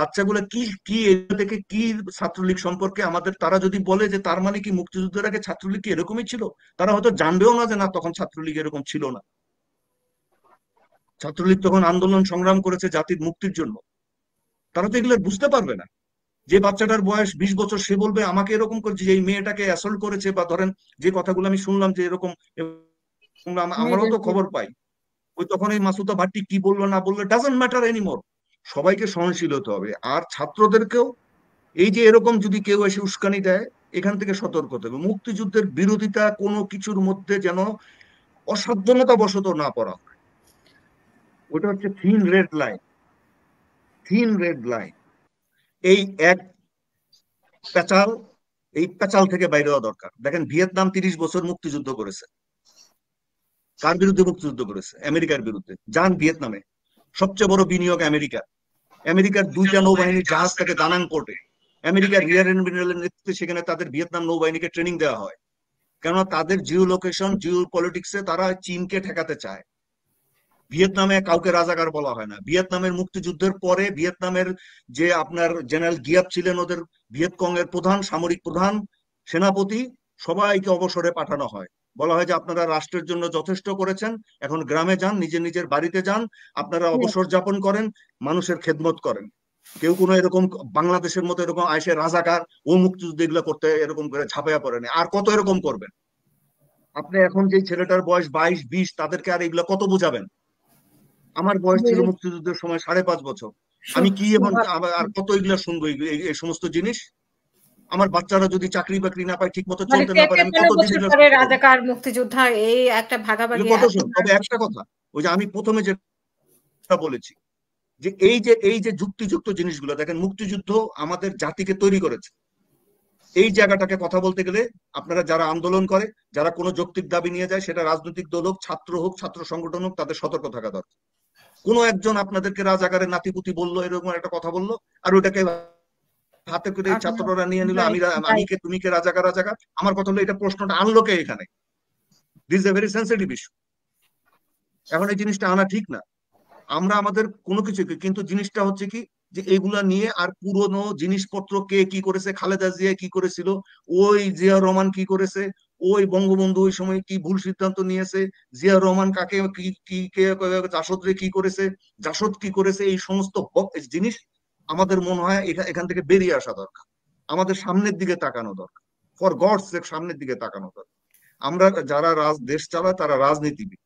বাচ্চাগুলো কি কি থেকে কি ছাত্রলীগ সম্পর্কে আমাদের তারা যদি বলে যে তার মানে কি মুক্তিযুদ্ধের আগে ছাত্রলীগ কি এরকমই ছিল তারা হয়তো জানবেও না যে না তখন ছাত্রলীগ এরকম ছিল না ছাত্রলীগ তখন আন্দোলন সংগ্রাম করেছে জাতির মুক্তির জন্য তারা তো এগুলো বুঝতে পারবে না যে বাচ্চাটার বয়স বিশ বছর সে বলবে আমাকে এরকম করছে যে এই মেয়েটাকে অ্যাসল্ট করেছে বা ধরেন যে কথাগুলো আমি শুনলাম যে এরকম আমরাও তো খবর পাই ওই তখন এই মাসুদা ভাট্টি কি বললো না বললো ডাজেন্ট ম্যাটার এনিমোর সবাইকে সহনশীল হতে হবে আর ছাত্রদেরকেও এই যে এরকম যদি কেউ এসে উস্কানি দেয় এখান থেকে সতর্ক হতে হবে মুক্তিযুদ্ধের বিরোধিতা কোনো কিছুর মধ্যে যেন অসাবধানতা বশত না পড়া হয় ওটা হচ্ছে thin red line thin red line এই এক প্যাচাল এই প্যাচাল থেকে বাইরে হওয়া দরকার দেখেন ভিয়েতনাম তিরিশ বছর মুক্তিযুদ্ধ করেছে কার বিরুদ্ধে মুক্তিযুদ্ধ করেছে আমেরিকার বিরুদ্ধে যান ভিয়েতনামে সবচেয়ে বড় বিনিয়োগ আমেরিকা আমেরিকার দুইটা নৌবাহিনী জাহাজ থাকে দানাং পোর্টে আমেরিকার রিয়ার এডমিরালের নেতৃত্বে সেখানে তাদের ভিয়েতনাম নৌবাহিনীকে ট্রেনিং দেওয়া হয় কেননা তাদের জিও লোকেশন জিও পলিটিক্সে তারা চীনকে ঠেকাতে চায় ভিয়েতনামে কাউকে রাজাকার বলা হয় না ভিয়েতনামের মুক্তিযুদ্ধের পরে ভিয়েতনামের যে আপনার জেনারেল গিয়াপ ছিলেন ওদের ভিয়েতকং এর প্রধান সামরিক প্রধান সেনাপতি সবাইকে অবসরে পাঠানো হয় বলা হয় যে আপনারা রাষ্ট্রের জন্য যথেষ্ট করেছেন এখন গ্রামে যান নিজের নিজের বাড়িতে যান আপনারা অবসর যাপন করেন মানুষের খেদমত করেন কেউ কোনো এরকম বাংলাদেশের মতো এরকম আয়সে রাজাকার ও মুক্তিযুদ্ধ এগুলো করতে এরকম করে ঝাঁপাইয়া পড়েনি আর কত এরকম করবেন আপনি এখন যে ছেলেটার বয়স বাইশ বিশ তাদেরকে আর এগুলো কত বোঝাবেন আমার বয়স ছিল মুক্তিযুদ্ধের সময় সাড়ে পাঁচ বছর আমি কি এবং আর কত এগুলা শুনবো এই সমস্ত জিনিস আমার বাচ্চারা যদি চাকরি বাকরি না পায় ঠিক মতো মানে চলতে না পারে আমি কত তবে একটা কথা ওই যে আমি প্রথমে যেটা বলেছি যে এই যে এই যে যুক্তিযুক্ত জিনিসগুলো দেখেন মুক্তিযুদ্ধ আমাদের জাতিকে তৈরি করেছে এই জায়গাটাকে কথা বলতে গেলে আপনারা যারা আন্দোলন করে যারা কোনো যৌক্তিক দাবি নিয়ে যায় সেটা রাজনৈতিক দল হোক ছাত্র হোক ছাত্র সংগঠন হোক তাদের সতর্ক থাকা দরকার কোন একজন আপনাদেরকে রাজাকারের নাতিপুতি বললো এরকম একটা কথা বললো আর ওটাকে হাতে করে আচ্ছা, ছাত্ররা নিয়ে নিল আমি আমি কে তুমি কে রাজা রাজা রাজাকার আমার কথা হলো এটা প্রশ্নটা আনলো কে এখানে this a very sensitive issue এখন এই জিনিসটা আনা ঠিক না আমরা আমাদের কোনো কিছু কিন্তু জিনিসটা হচ্ছে কি যে এগুলা নিয়ে আর পুরনো জিনিসপত্র কে কি করেছে খালেদা জিয়া কি করেছিল ওই জিয়া রহমান কি করেছে ওই বঙ্গবন্ধু ওই সময় কি ভুল সিদ্ধান্ত নিয়েছে জিয়া রহমান কাকে কি কি কে জাসদরে কি করেছে জাসদ কি করেছে এই সমস্ত জিনিস আমাদের মনে হয় এটা এখান থেকে বেরিয়ে আসা দরকার আমাদের সামনের দিকে তাকানো দরকার ফর গডস সামনের দিকে তাকানো দরকার আমরা যারা রাজ দেশ চালায় তারা রাজনীতিবিদ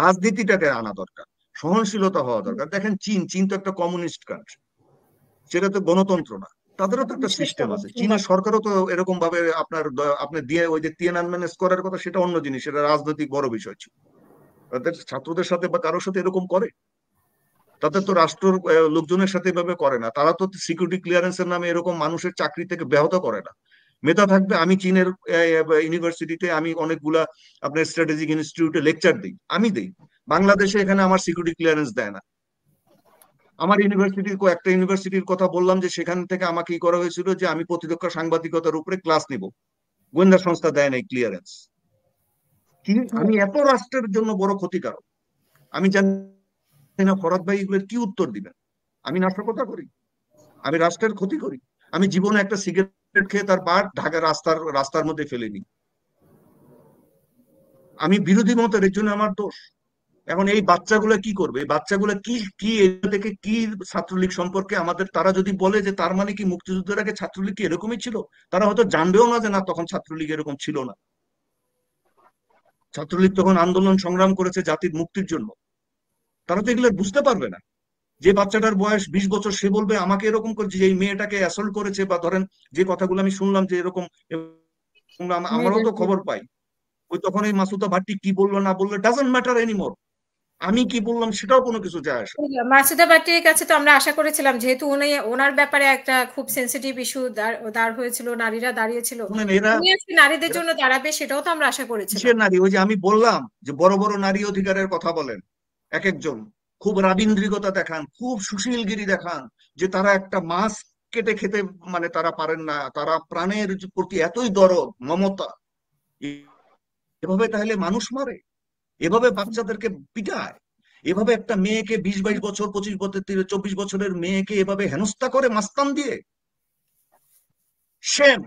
রাজনীতিটাকে আনা দরকার সহনশীলতা হওয়া দরকার দেখেন চীন চীন তো একটা কমিউনিস্ট কান্ট্রি সেটা তো গণতন্ত্র না তাদেরও তো একটা সিস্টেম আছে চীনের সরকারও তো এরকম ভাবে আপনার আপনি দিয়ে ওই যে তিয়ান ম্যানেজ করার কথা সেটা অন্য জিনিস সেটা রাজনৈতিক বড় বিষয় ছিল তাদের ছাত্রদের সাথে বা কারোর সাথে এরকম করে তাদের তো রাষ্ট্র লোকজনের সাথে এভাবে করে না তারা তো সিকিউরিটি ক্লিয়ারেন্সের নামে এরকম মানুষের চাকরি থেকে ব্যাহত করে না মেধা থাকবে আমি চীনের ইউনিভার্সিটিতে আমি অনেকগুলা আপনার স্ট্র্যাটেজিক ইনস্টিটিউটে লেকচার দিই আমি দিই বাংলাদেশে এখানে আমার সিকিউরিটি ক্লিয়ারেন্স দেয় না আমার ইউনিভার্সিটির একটা ইউনিভার্সিটির কথা বললাম যে সেখান থেকে আমাকে ই করা হয়েছিল যে আমি প্রতিরক্ষা সাংবাদিকতার উপরে ক্লাস নিব গোয়েন্দা সংস্থা দেয় না ক্লিয়ারেন্স আমি এত রাষ্ট্রের জন্য বড় ক্ষতিকারক আমি জানি না ফরাদ ভাই এগুলোর কি উত্তর দিবেন আমি নাশকতা করি আমি রাষ্ট্রের ক্ষতি করি আমি জীবনে একটা সিগারেট খেয়ে তার পার ঢাকা রাস্তার রাস্তার মধ্যে ফেলে নি আমি বিরোধী মতের এর জন্য আমার দোষ এখন এই বাচ্চাগুলো কি করবে এই বাচ্চাগুলো কি কি থেকে কি ছাত্রলীগ সম্পর্কে আমাদের তারা যদি বলে যে তার মানে কি মুক্তিযুদ্ধের আগে ছাত্রলীগ কি এরকমই ছিল তারা হয়তো জানবেও না যে না তখন ছাত্রলীগ এরকম ছিল না ছাত্রলীগ তখন আন্দোলন সংগ্রাম করেছে জাতির মুক্তির জন্য তারা তো এগুলো বুঝতে পারবে না যে বাচ্চাটার বয়স বিশ বছর সে বলবে আমাকে এরকম করছে যে এই মেয়েটাকে অ্যাসল্ট করেছে বা ধরেন যে কথাগুলো আমি শুনলাম যে এরকম আমারও তো খবর পাই ওই তখন এই মাসুদা ভাট্টি কি বললো না বললো ডাজেন্ট ম্যাটার এনিমোর আমি কি বললাম সেটাও কোনো কিছু যায় আসে মাসুদা ভাট্টির কাছে তো আমরা আশা করেছিলাম যেহেতু উনি ওনার ব্যাপারে একটা খুব সেনসিটিভ ইস্যু দাঁড় হয়েছিল নারীরা দাঁড়িয়েছিল নারীদের জন্য দাঁড়াবে সেটাও তো আমরা আশা করেছি নারী ওই যে আমি বললাম যে বড় বড় নারী অধিকারের কথা বলেন এক একজন খুব রাবীন্দ্রিকতা দেখান খুব সুশীলগিরি দেখান যে তারা একটা মাছ কেটে খেতে মানে তারা পারেন না তারা প্রাণের প্রতি এতই দরব মমতা এভাবে তাহলে মানুষ মারে এভাবে বাচ্চাদেরকে পিটায় এভাবে একটা মেয়েকে বিশ বাইশ বছর পঁচিশ বছর চব্বিশ বছরের মেয়েকে এভাবে হেনস্থা করে মাস্তান দিয়ে সেম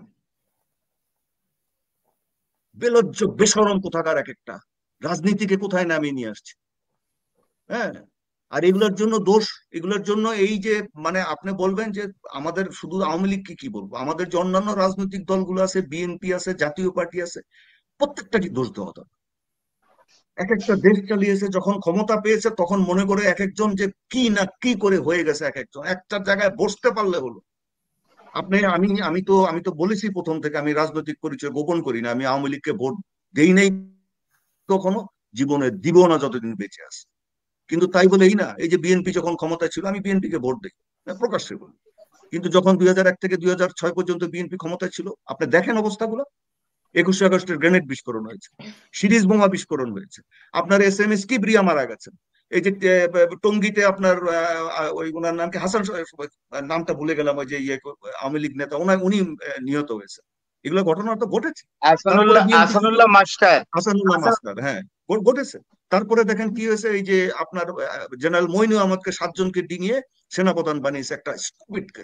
বেলজ্জ বেসরম কোথাকার এক একটা রাজনীতিকে কোথায় নামিয়ে নিয়ে আসছে হ্যাঁ আর এগুলোর জন্য দোষ এগুলোর জন্য এই যে মানে আপনি বলবেন যে আমাদের শুধু আওয়ামী লীগকে কি বলবো আমাদের যে অন্যান্য রাজনৈতিক দলগুলো আছে বিএনপি আছে জাতীয় পার্টি আছে প্রত্যেকটাকে দোষ দেওয়া দরকার এক একটা দেশ চালিয়েছে যখন ক্ষমতা পেয়েছে তখন মনে করে এক একজন যে কি না কি করে হয়ে গেছে এক একজন একটা জায়গায় বসতে পারলে হলো আপনি আমি আমি তো আমি তো বলেছি প্রথম থেকে আমি রাজনৈতিক পরিচয় গোপন করি না আমি আওয়ামী লীগকে ভোট দেই নাই কখনো জীবনে দিব না যতদিন বেঁচে আছে কিন্তু তাই বলে এই না এই যে বিএনপি যখন ক্ষমতায় ছিল আমি বিএনপি কে ভোট দিই প্রকাশ্যে বলি কিন্তু যখন দুই হাজার এক থেকে দুই হাজার ছয় পর্যন্ত বিএনপি ক্ষমতায় ছিল আপনি দেখেন অবস্থাগুলো একুশে আগস্টের গ্রেনেড বিস্ফোরণ হয়েছে সিরিজ বোমা বিস্ফোরণ হয়েছে আপনার এস এম এস কিবরিয়া মারা গেছেন এই যে টঙ্গিতে আপনার ওই ওনার নামকে হাসান নামটা ভুলে গেলাম ওই যে ইয়ে আওয়ামী লীগ নেতা ওনার উনি নিহত হয়েছে এগুলো ঘটনা তো ঘটেছে হাসানুল্লাহ মাস্টার হাসানুল্লাহ মাস্টার হ্যাঁ ঘটেছে তারপরে দেখেন কি হয়েছে এই যে আপনার জেনারেল মইনু আহমদকে সাতজনকে ডিঙিয়ে সেনাপ্রধান বানিয়েছে একটা স্টুপিডকে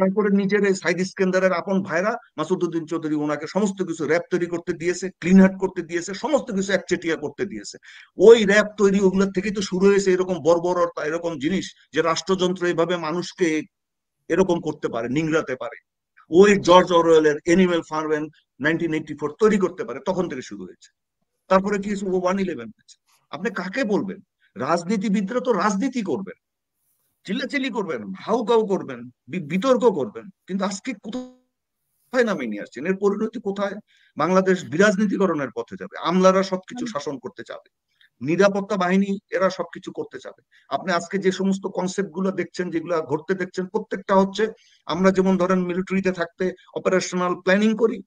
তারপরে নিজের সাইদ ইস্কেন্দারের আপন ভাইরা মাসুদুদ্দিন চৌধুরী ওনাকে সমস্ত কিছু র্যাপ তৈরি করতে দিয়েছে ক্লিন হার্ট করতে দিয়েছে সমস্ত কিছু একচেটিয়া করতে দিয়েছে ওই র্যাপ তৈরি ওগুলোর থেকেই তো শুরু হয়েছে এরকম বর্বরতা এরকম জিনিস যে রাষ্ট্রযন্ত্র এইভাবে মানুষকে এরকম করতে পারে নিংড়াতে পারে ওই জর্জ অরওয়েলের এনিমেল ফার্মেন নাইনটিন এইটি ফোর তৈরি করতে পারে তখন থেকে শুরু হয়েছে তারপরে কি ওয়ান ইলেভেন আপনি কাকে বলবেন রাজনীতিবিদরা তো রাজনীতি করবেন চিল্লাচিল্লি করবেন হাউ কাউ করবেন বিতর্ক করবেন কিন্তু আজকে কোথায় নামে নিয়ে আসছেন এর পরিণতি কোথায় বাংলাদেশ বিরাজনীতিকরণের পথে যাবে আমলারা সবকিছু শাসন করতে চাবে নিরাপত্তা বাহিনী এরা সবকিছু করতে চাবে আপনি আজকে যে সমস্ত কনসেপ্ট গুলো দেখছেন যেগুলো ঘটতে দেখছেন প্রত্যেকটা হচ্ছে আমরা যেমন ধরেন মিলিটারিতে থাকতে অপারেশনাল প্ল্যানিং করি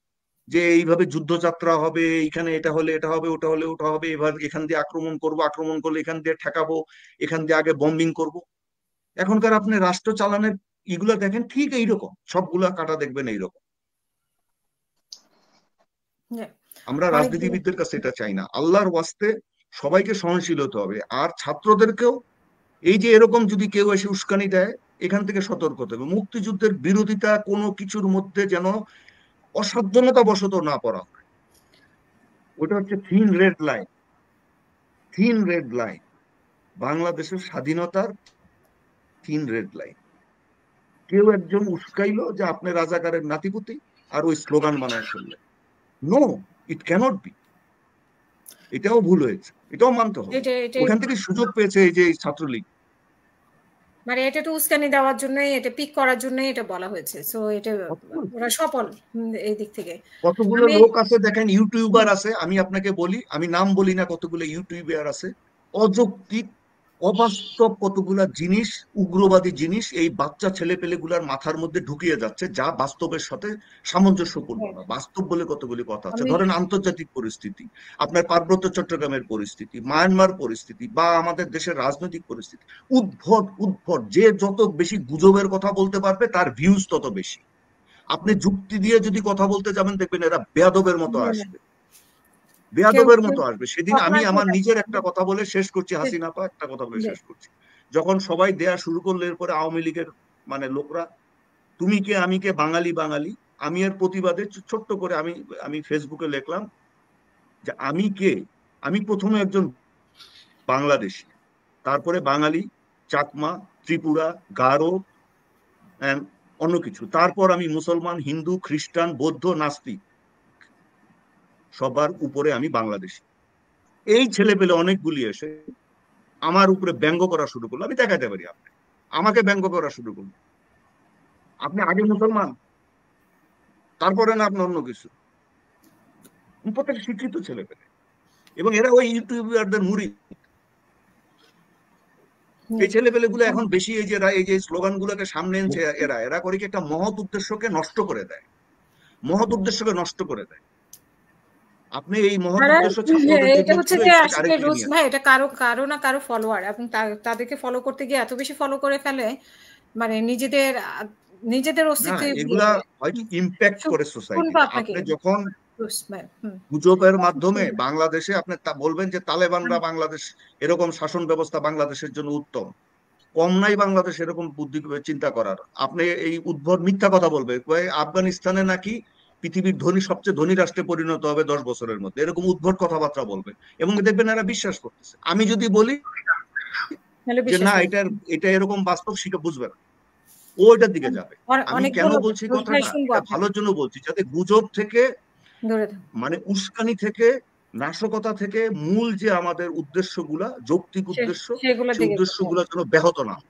যে এইভাবে যুদ্ধযাত্রা হবে এইখানে এটা হলে এটা হবে ওটা হলে ওটা হবে এবার এখান দিয়ে আক্রমণ করব আক্রমণ করলে এখান দিয়ে ঠেকাবো এখান দিয়ে আগে বম্বিং করব এখনকার আপনি রাষ্ট্র চালানের এগুলা দেখেন ঠিক এইরকম সবগুলা কাটা দেখবেন এইরকম হ্যাঁ, আমরা রাজনীতিবিদদের কাছে এটা চাই না আল্লাহর ওয়াস্তে সবাইকে সহনশীল হতে হবে আর ছাত্রদেরকেও এই যে এরকম যদি কেউ এসে উস্কানি দেয় এখান থেকে সতর্ক হতে হবে মুক্তিযুদ্ধের বিরোধিতা কোনো কিছুর মধ্যে যেন অসাবধানতা বশত না পড়া হয় ওটা হচ্ছে thin red line thin red line বাংলাদেশের স্বাধীনতার থিন রেড লাইন কেউ একজন উস্কাইল যে আপনি রাজাকারের নাতিপুতি আর ওই স্লোগান বানায় ফেললেন নো ইট ক্যানট বি এটাও ভুল হয়েছে এটাও মানতে হবে ওখান থেকে সুযোগ পেয়েছে এই যে ছাত্রলীগ মানে এটা তো উস্কানি দেওয়ার জন্য এটা পিক করার জন্য এটা বলা হয়েছে সো এটা ওরা সফল এই দিক থেকে কতগুলো লোক আছে দেখেন ইউটিউবার আছে আমি আপনাকে বলি আমি নাম বলি না কতগুলো ইউটিউবার আছে অযৌক্তিক অবাস্তব কতগুলো জিনিস উগ্রবাদী জিনিস এই বাচ্চা ছেলে পেলেগুলার মাথার মধ্যে ঢুকিয়ে যাচ্ছে যা বাস্তবের সাথে সামঞ্জস্যপূর্ণ হ্যাঁ। না বাস্তব বলে কতগুলি কথা আছে ধরেন আন্তর্জাতিক পরিস্থিতি আপনার পার্বত্য চট্টগ্রামের পরিস্থিতি মায়ানমার পরিস্থিতি বা আমাদের দেশের রাজনৈতিক পরিস্থিতি উদ্ভট উদ্ভট যে যত বেশি গুজবের কথা বলতে পারবে তার ভিউজ তত বেশি আপনি যুক্তি দিয়ে যদি কথা বলতে যাবেন দেখবেন এরা বেদবের মতো আসবে বেয়াদবের মতো আসবে সেদিন আমি আমার নিজের একটা কথা বলে শেষ করছি হাসিনা হাসিনাপা একটা কথা বলে শেষ করছি যখন সবাই দেয়া শুরু করলো এরপরে আওয়ামী লীগের মানে লোকরা তুমি কে আমি কে বাঙালি বাঙালি আমি এর প্রতিবাদে ছোট্ট করে আমি আমি ফেসবুকে লিখলাম যে আমি কে আমি প্রথমে একজন বাংলাদেশি তারপরে বাঙালি চাকমা ত্রিপুরা গারো অন্য কিছু তারপর আমি মুসলমান হিন্দু খ্রিস্টান বৌদ্ধ নাস্তিক সবার উপরে আমি বাংলাদেশি এই ছেলে পেলে অনেকগুলি এসে আমার উপরে ব্যঙ্গ করা শুরু করলো আমি দেখাতে পারি আপনি আমাকে ব্যঙ্গ করা শুরু করলো আপনি আগে মুসলমান তারপরে না আপনি অন্য কিছু প্রত্যেক শিক্ষিত ছেলে পেলে এবং এরা ওই ইউটিউবারদের মুড়ি এই ছেলে পেলেগুলো এখন বেশি এই যে এই যে স্লোগান গুলোকে সামনে এনেছে এরা এরা করে কি একটা মহৎ উদ্দেশ্যকে নষ্ট করে দেয় মহৎ উদ্দেশ্যকে নষ্ট করে দেয় আপনি এই হ্যাঁ, এটা ভাই এটা কারো কারো না কারো ফলোয়ার এবং তাদেরকে ফলো করতে গিয়ে এত বেশি ফলো করে ফেলে মানে নিজেদের নিজেদের অস্তিত্ব এগুলা হয়তো ইমপ্যাক্ট করে সোসাইটি যখন গুজবের মাধ্যমে বাংলাদেশে আপনি বলবেন যে তালেবানরা বাংলাদেশ এরকম শাসন ব্যবস্থা বাংলাদেশের জন্য উত্তম কম নাই বাংলাদেশ এরকম বুদ্ধি চিন্তা করার আপনি এই উদ্ভব মিথ্যা কথা বলবে আফগানিস্তানে নাকি পৃথিবীর ধনী সবচেয়ে ধনী রাষ্ট্রে পরিণত হবে দশ বছরের মধ্যে এরকম উদ্ভট কথাবার্তা বলবে এবং দেখবেন এরা বিশ্বাস করতেছে আমি যদি বলি যে না এটা এটা এরকম বাস্তব সেটা বুঝবে না ও এটার দিকে যাবে আমি কেন বলছি কথাটা ভালোর জন্য বলছি যাতে গুজব থেকে মানে উস্কানি থেকে নাশকতা থেকে মূল যে আমাদের উদ্দেশ্যগুলা যৌক্তিক উদ্দেশ্য উদ্দেশ্য উদ্দেশ্যগুলা যেন ব্যাহত না হয়